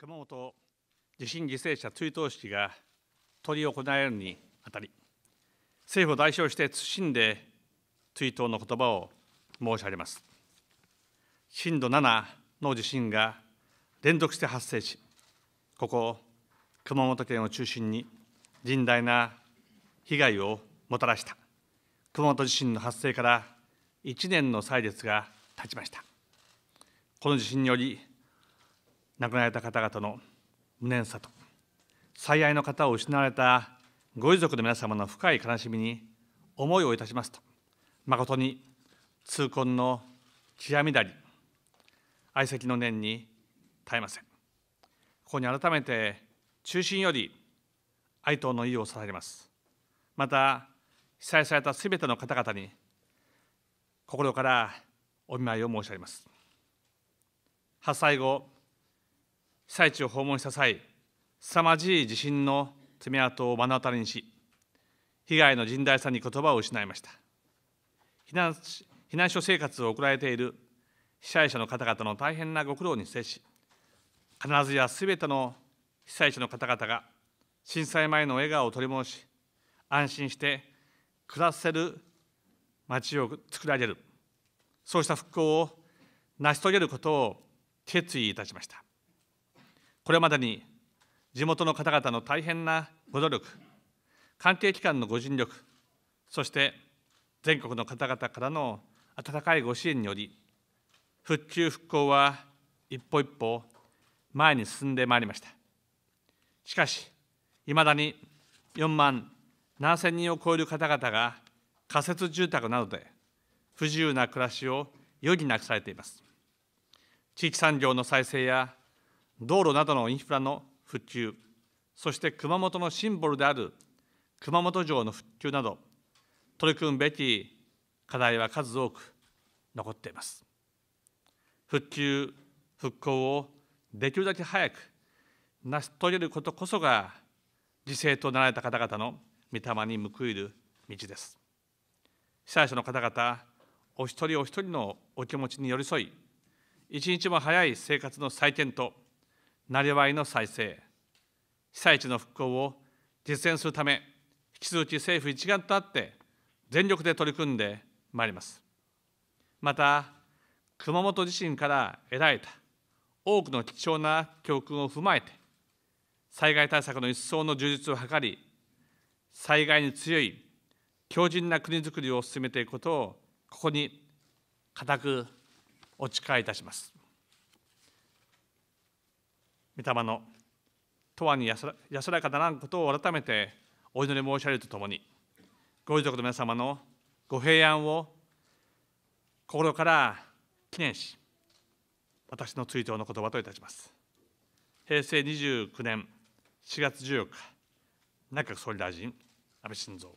熊本地震犠牲者追悼式が執り行えるにあたり政府を代表して謹んで追悼の言葉を申し上げます震度7の地震が連続して発生しここ熊本県を中心に甚大な被害をもたらした熊本地震の発生から1年の歳月が経ちましたこの地震により亡くなられた方々の無念さと、最愛の方を失われたご遺族の皆様の深い悲しみに思いをいたしますと、誠に痛恨の極みだり、愛席の念に絶えません。ここに改めて、中心より哀悼の意を捧げます。また、被災されたすべての方々に、心からお見舞いを申し上げます。発災後、被災地を訪問した際、凄まじい地震の爪痕を目の当たりにし、被害の甚大さに言葉を失いました。避難避難所生活を送られている被災者の方々の大変なご苦労に接し、必ずやすべての被災者の方々が震災前の笑顔を取り戻し、安心して暮らせる町を作られる、そうした復興を成し遂げることを決意いたしました。これまでに地元の方々の大変なご努力、関係機関のご尽力、そして全国の方々からの温かいご支援により、復旧・復興は一歩一歩前に進んでまいりました。しかし、いまだに4万7000人を超える方々が仮設住宅などで不自由な暮らしを余儀なくされています。地域産業の再生や道路などのインフラの復旧、そして熊本のシンボルである熊本城の復旧など、取り組むべき課題は数多く残っています。復旧・復興をできるだけ早く成し遂げることこそが、犠牲となられた方々の御霊に報いる道です。被災者の方々、お一人お一人のお気持ちに寄り添い、一日も早い生活の再建となりわいの再生被災地の復興を実践するため引き続き政府一丸となって全力で取り組んでまいりますまた熊本地震から得られた多くの貴重な教訓を踏まえて災害対策の一層の充実を図り災害に強い強靭な国づくりを進めていくことをここに固くお誓いいたします。御霊の永遠に安らかならんことを改めてお祈り申し上げるとともに、ご遺族の皆様のご平安を心から記念し、私の追悼の言葉といたします。平成29年4月14日、内閣総理大臣、安倍晋三。